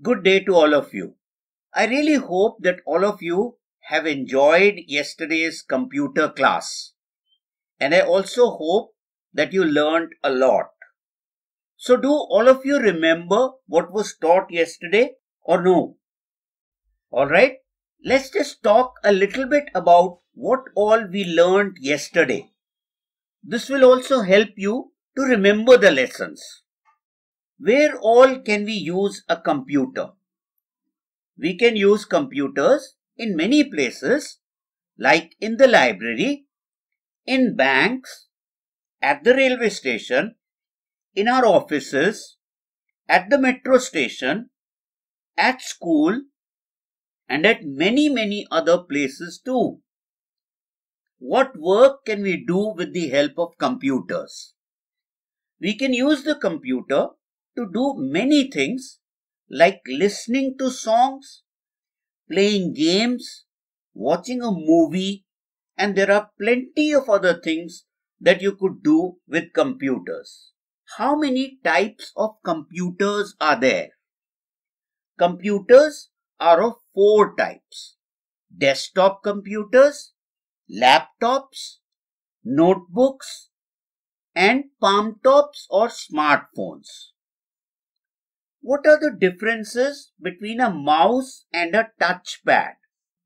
Good day to all of you. I really hope that all of you have enjoyed yesterday's computer class. And I also hope that you learned a lot. So do all of you remember what was taught yesterday or no? Alright, let's just talk a little bit about what all we learned yesterday. This will also help you to remember the lessons. Where all can we use a computer? We can use computers in many places like in the library, in banks, at the railway station, in our offices, at the metro station, at school, and at many, many other places too. What work can we do with the help of computers? We can use the computer to do many things like listening to songs, playing games, watching a movie, and there are plenty of other things that you could do with computers. How many types of computers are there? Computers are of four types desktop computers, laptops, notebooks, and palm tops or smartphones. What are the differences between a mouse and a touchpad?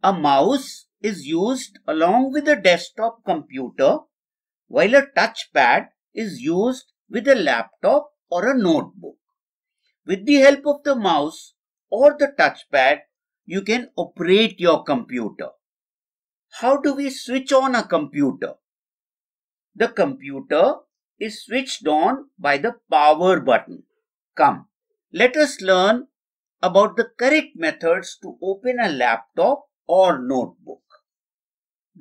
A mouse is used along with a desktop computer while a touchpad is used with a laptop or a notebook. With the help of the mouse or the touchpad, you can operate your computer. How do we switch on a computer? The computer is switched on by the power button. Come, let us learn about the correct methods to open a laptop or notebook.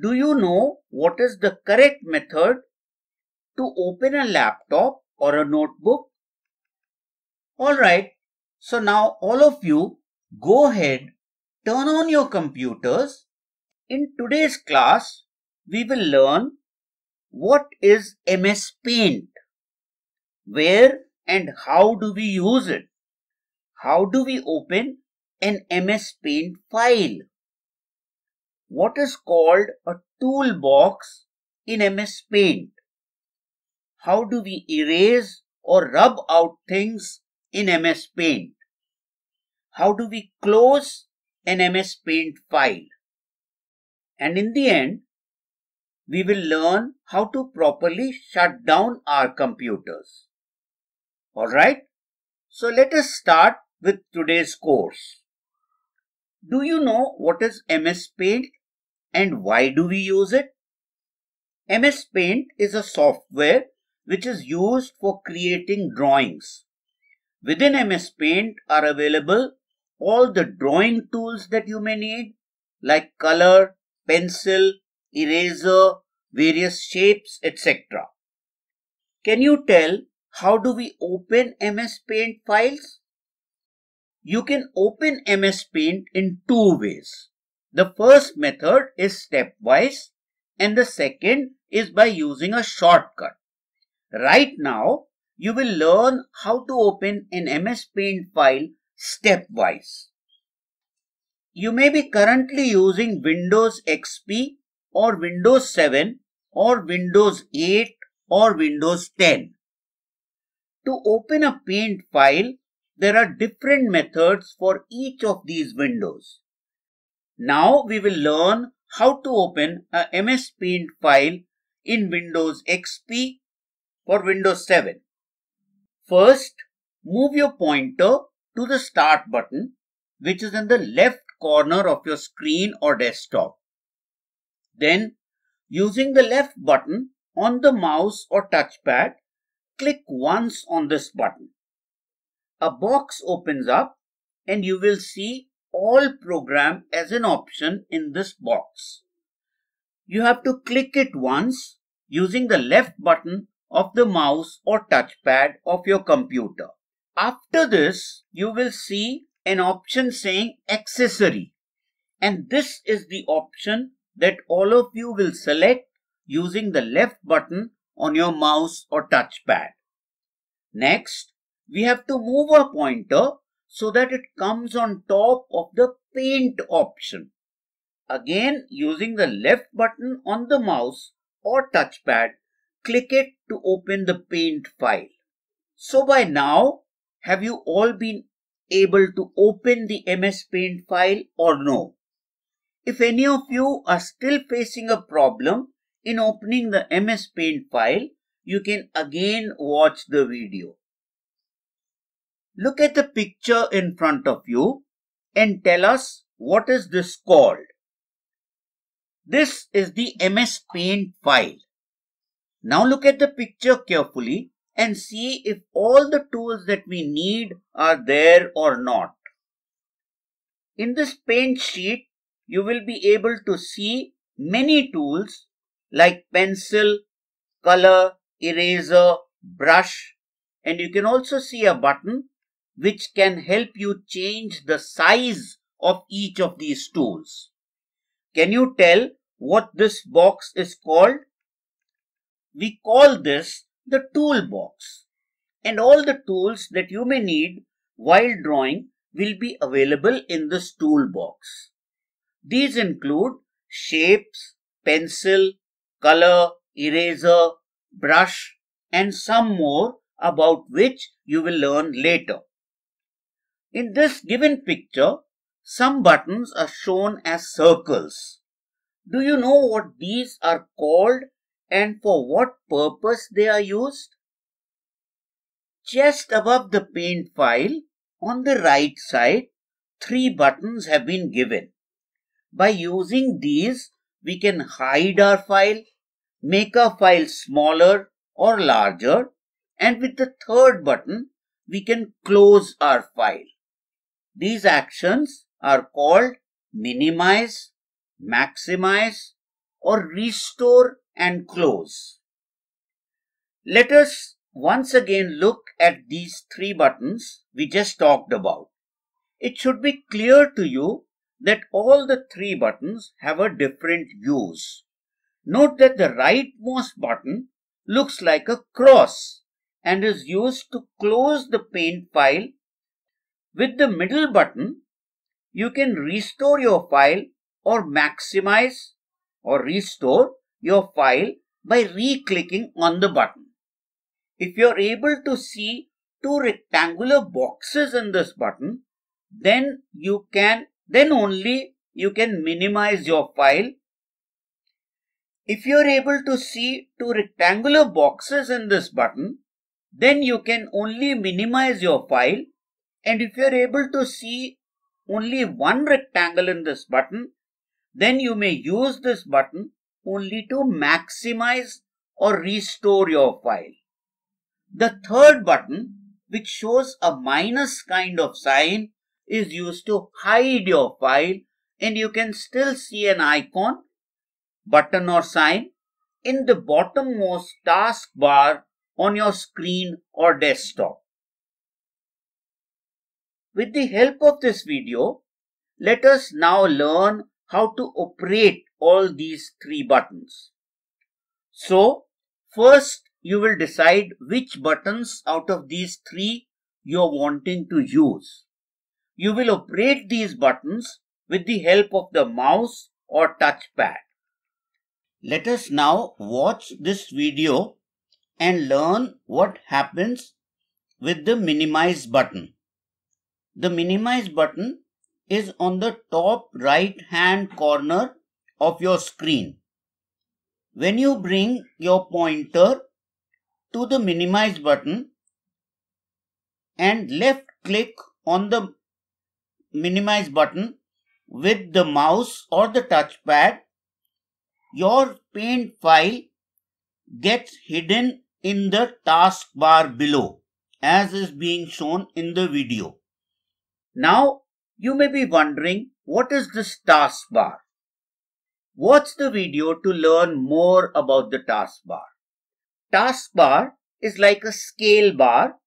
Do you know what is the correct method to open a laptop or a notebook? Alright, so now all of you go ahead, turn on your computers. In today's class, we will learn what is MS Paint, where and how do we use it, how do we open an MS Paint file? What is called a toolbox in MS Paint? How do we erase or rub out things in MS Paint? How do we close an MS Paint file? And in the end, we will learn how to properly shut down our computers. Alright, so let us start with today's course. Do you know what is MS Paint and why do we use it? MS Paint is a software which is used for creating drawings. Within MS Paint are available all the drawing tools that you may need like color, pencil, eraser, various shapes, etc. Can you tell how do we open MS Paint files? you can open MS Paint in two ways. The first method is stepwise and the second is by using a shortcut. Right now, you will learn how to open an MS Paint file stepwise. You may be currently using Windows XP or Windows 7 or Windows 8 or Windows 10. To open a paint file, there are different methods for each of these windows. Now we will learn how to open a MS Paint file in Windows XP for Windows 7. First, move your pointer to the Start button which is in the left corner of your screen or desktop. Then, using the left button on the mouse or touchpad, click once on this button a box opens up and you will see all program as an option in this box. You have to click it once using the left button of the mouse or touchpad of your computer. After this, you will see an option saying accessory. And this is the option that all of you will select using the left button on your mouse or touchpad. Next, we have to move our pointer so that it comes on top of the paint option. Again, using the left button on the mouse or touchpad, click it to open the paint file. So by now, have you all been able to open the MS Paint file or no? If any of you are still facing a problem in opening the MS Paint file, you can again watch the video. Look at the picture in front of you and tell us what is this called. This is the MS Paint file. Now look at the picture carefully and see if all the tools that we need are there or not. In this paint sheet, you will be able to see many tools like pencil, color, eraser, brush, and you can also see a button which can help you change the size of each of these tools. Can you tell what this box is called? We call this the toolbox and all the tools that you may need while drawing will be available in this toolbox. These include shapes, pencil, color, eraser, brush and some more about which you will learn later. In this given picture, some buttons are shown as circles. Do you know what these are called and for what purpose they are used? Just above the paint file, on the right side, three buttons have been given. By using these, we can hide our file, make our file smaller or larger, and with the third button, we can close our file. These actions are called minimize, maximize or restore and close. Let us once again look at these three buttons we just talked about. It should be clear to you that all the three buttons have a different use. Note that the rightmost button looks like a cross and is used to close the paint file with the middle button, you can restore your file or maximize or restore your file by re-clicking on the button. If you're able to see two rectangular boxes in this button, then you can, then only you can minimize your file. If you're able to see two rectangular boxes in this button, then you can only minimize your file and if you're able to see only one rectangle in this button, then you may use this button only to maximize or restore your file. The third button, which shows a minus kind of sign, is used to hide your file and you can still see an icon, button or sign in the bottommost taskbar on your screen or desktop. With the help of this video, let us now learn how to operate all these three buttons. So, first you will decide which buttons out of these three you are wanting to use. You will operate these buttons with the help of the mouse or touchpad. Let us now watch this video and learn what happens with the minimize button. The minimize button is on the top right hand corner of your screen. When you bring your pointer to the minimize button and left click on the minimize button with the mouse or the touchpad, your paint file gets hidden in the taskbar below as is being shown in the video. Now, you may be wondering, what is this taskbar? Watch the video to learn more about the taskbar. Taskbar is like a scale bar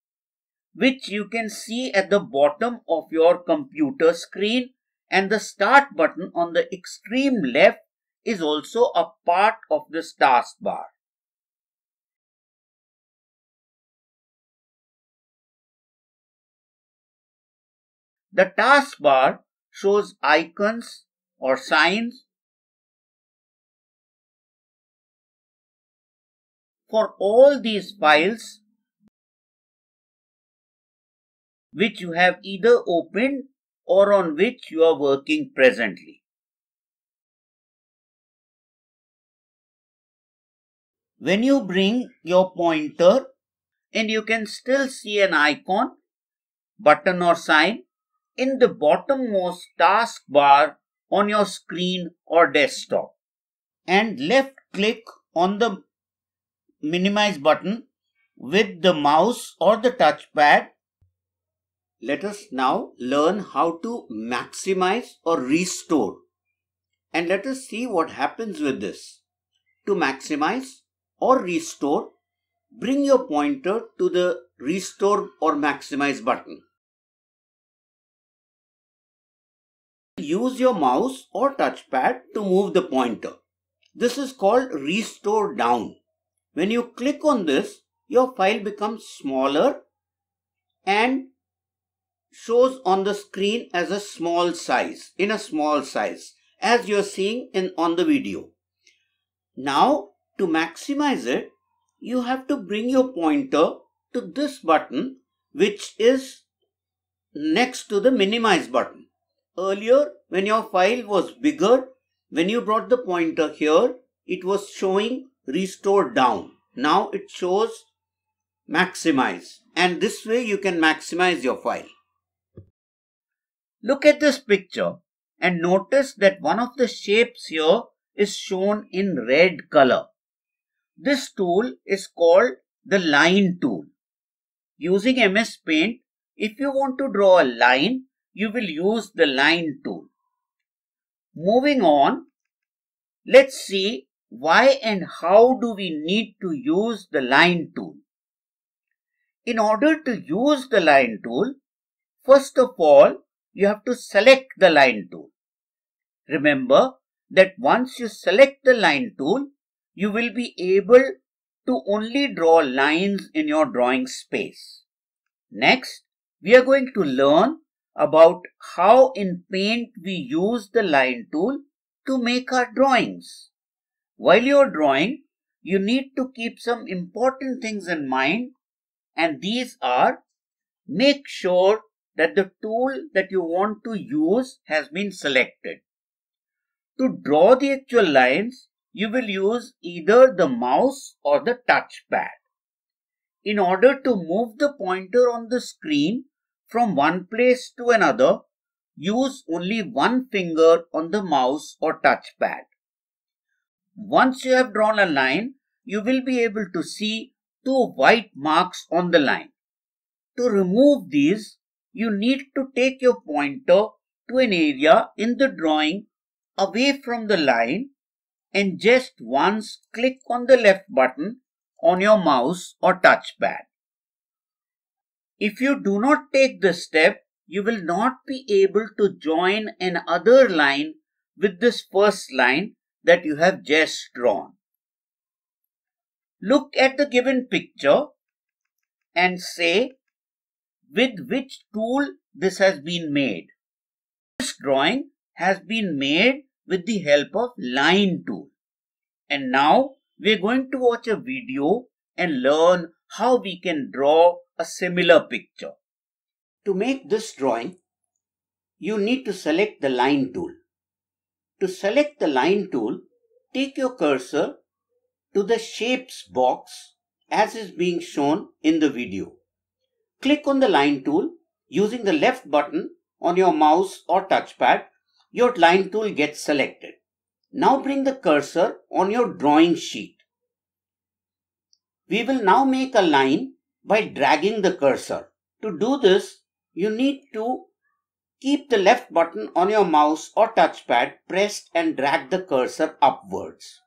which you can see at the bottom of your computer screen and the start button on the extreme left is also a part of this taskbar. The taskbar shows icons or signs for all these files which you have either opened or on which you are working presently. When you bring your pointer and you can still see an icon, button or sign in the bottommost taskbar on your screen or desktop and left click on the minimize button with the mouse or the touchpad. Let us now learn how to maximize or restore. And let us see what happens with this. To maximize or restore, bring your pointer to the restore or maximize button. use your mouse or touchpad to move the pointer. This is called restore down. When you click on this, your file becomes smaller and shows on the screen as a small size, in a small size, as you're seeing in on the video. Now, to maximize it, you have to bring your pointer to this button, which is next to the minimize button. Earlier, when your file was bigger, when you brought the pointer here, it was showing restore down. Now it shows maximize. And this way you can maximize your file. Look at this picture and notice that one of the shapes here is shown in red color. This tool is called the line tool. Using MS Paint, if you want to draw a line, you will use the line tool. Moving on, let's see why and how do we need to use the line tool. In order to use the line tool, first of all, you have to select the line tool. Remember that once you select the line tool, you will be able to only draw lines in your drawing space. Next, we are going to learn about how in paint we use the line tool to make our drawings. While you're drawing, you need to keep some important things in mind and these are make sure that the tool that you want to use has been selected. To draw the actual lines, you will use either the mouse or the touchpad. In order to move the pointer on the screen, from one place to another, use only one finger on the mouse or touchpad. Once you have drawn a line, you will be able to see two white marks on the line. To remove these, you need to take your pointer to an area in the drawing away from the line and just once click on the left button on your mouse or touchpad. If you do not take this step, you will not be able to join another line with this first line that you have just drawn. Look at the given picture and say with which tool this has been made. This drawing has been made with the help of line tool. And now we are going to watch a video and learn how we can draw a similar picture. To make this drawing, you need to select the line tool. To select the line tool, take your cursor to the shapes box as is being shown in the video. Click on the line tool using the left button on your mouse or touchpad, your line tool gets selected. Now bring the cursor on your drawing sheet. We will now make a line by dragging the cursor. To do this, you need to keep the left button on your mouse or touchpad pressed and drag the cursor upwards.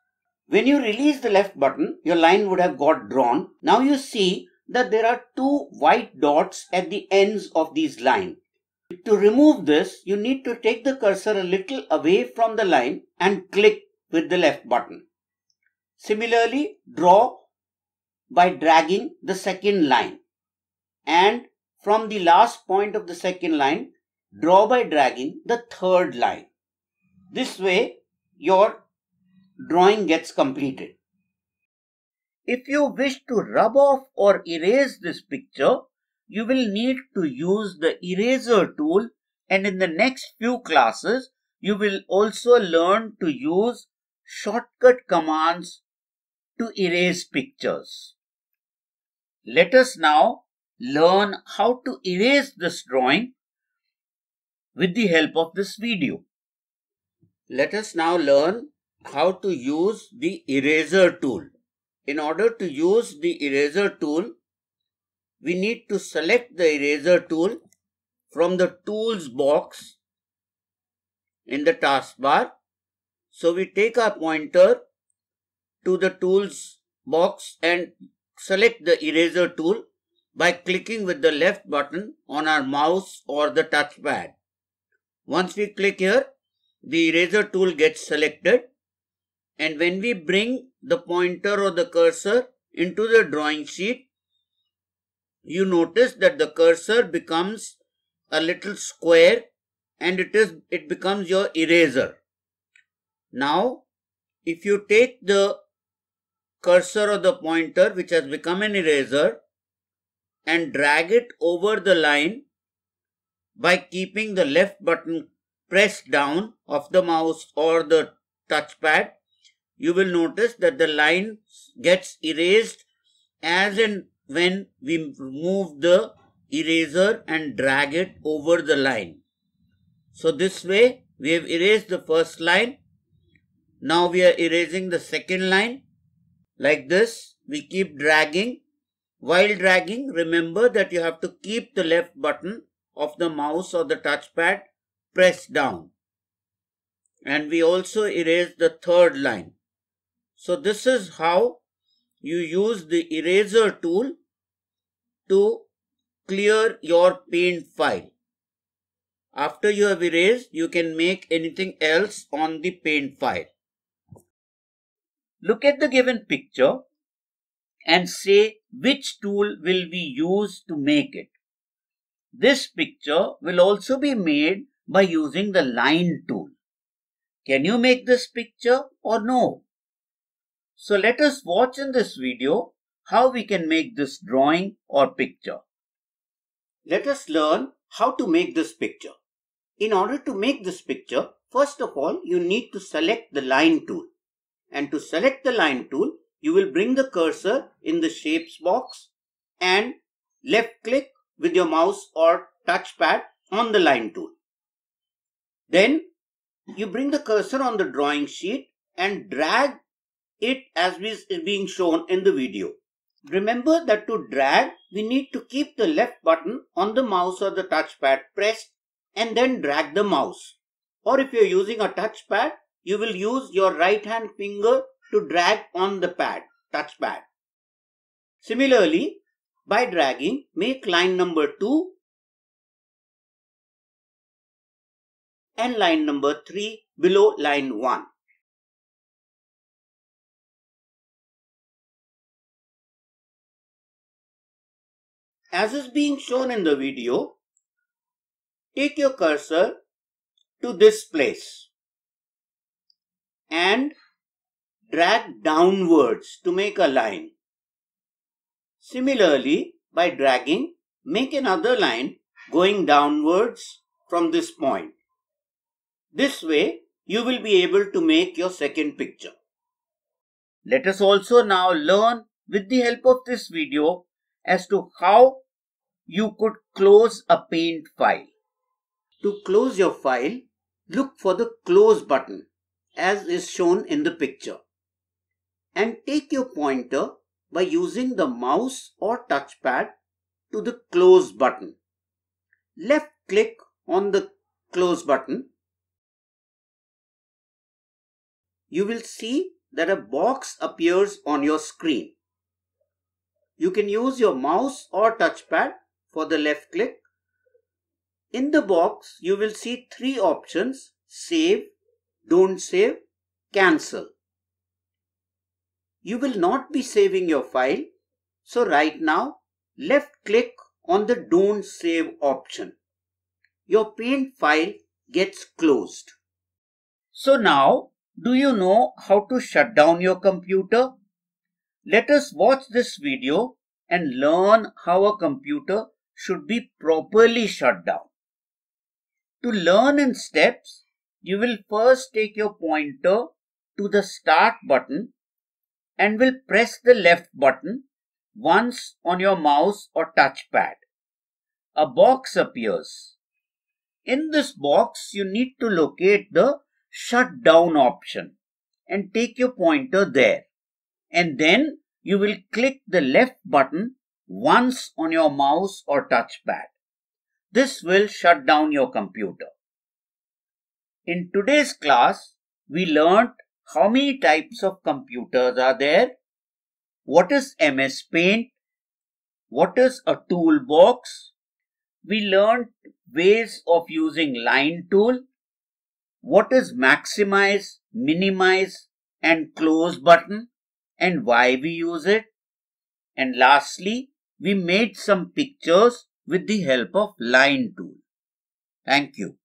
When you release the left button, your line would have got drawn. Now you see that there are two white dots at the ends of these line. To remove this, you need to take the cursor a little away from the line and click with the left button. Similarly, draw by dragging the second line and from the last point of the second line draw by dragging the third line. This way your drawing gets completed. If you wish to rub off or erase this picture, you will need to use the eraser tool and in the next few classes, you will also learn to use shortcut commands to erase pictures. Let us now learn how to erase this drawing with the help of this video. Let us now learn how to use the eraser tool. In order to use the eraser tool, we need to select the eraser tool from the tools box in the taskbar. So we take our pointer to the tools box and select the eraser tool by clicking with the left button on our mouse or the touchpad. Once we click here, the eraser tool gets selected and when we bring the pointer or the cursor into the drawing sheet, you notice that the cursor becomes a little square and it is it becomes your eraser. Now, if you take the cursor of the pointer which has become an eraser and drag it over the line by keeping the left button pressed down of the mouse or the touchpad, you will notice that the line gets erased as and when we move the eraser and drag it over the line. So this way we have erased the first line. Now we are erasing the second line like this, we keep dragging. While dragging, remember that you have to keep the left button of the mouse or the touchpad pressed down. And we also erase the third line. So this is how you use the eraser tool to clear your paint file. After you have erased, you can make anything else on the paint file. Look at the given picture and say which tool will be used to make it. This picture will also be made by using the line tool. Can you make this picture or no? So let us watch in this video how we can make this drawing or picture. Let us learn how to make this picture. In order to make this picture, first of all you need to select the line tool and to select the line tool you will bring the cursor in the shapes box and left click with your mouse or touchpad on the line tool. Then you bring the cursor on the drawing sheet and drag it as is being shown in the video. Remember that to drag we need to keep the left button on the mouse or the touchpad pressed and then drag the mouse. Or if you're using a touchpad you will use your right hand finger to drag on the pad, touch pad. Similarly, by dragging, make line number 2 and line number 3 below line 1. As is being shown in the video, take your cursor to this place and drag downwards to make a line. Similarly, by dragging, make another line going downwards from this point. This way, you will be able to make your second picture. Let us also now learn with the help of this video as to how you could close a paint file. To close your file, look for the close button as is shown in the picture. And take your pointer by using the mouse or touchpad to the close button. Left click on the close button. You will see that a box appears on your screen. You can use your mouse or touchpad for the left click. In the box, you will see three options, save, don't save, cancel. You will not be saving your file. So right now, left click on the don't save option. Your paint file gets closed. So now, do you know how to shut down your computer? Let us watch this video and learn how a computer should be properly shut down. To learn in steps, you will first take your pointer to the start button and will press the left button once on your mouse or touchpad. A box appears. In this box, you need to locate the shut down option and take your pointer there. And then you will click the left button once on your mouse or touchpad. This will shut down your computer. In today's class, we learnt how many types of computers are there, what is MS Paint, what is a toolbox, we learnt ways of using line tool, what is maximize, minimize and close button and why we use it. And lastly, we made some pictures with the help of line tool. Thank you.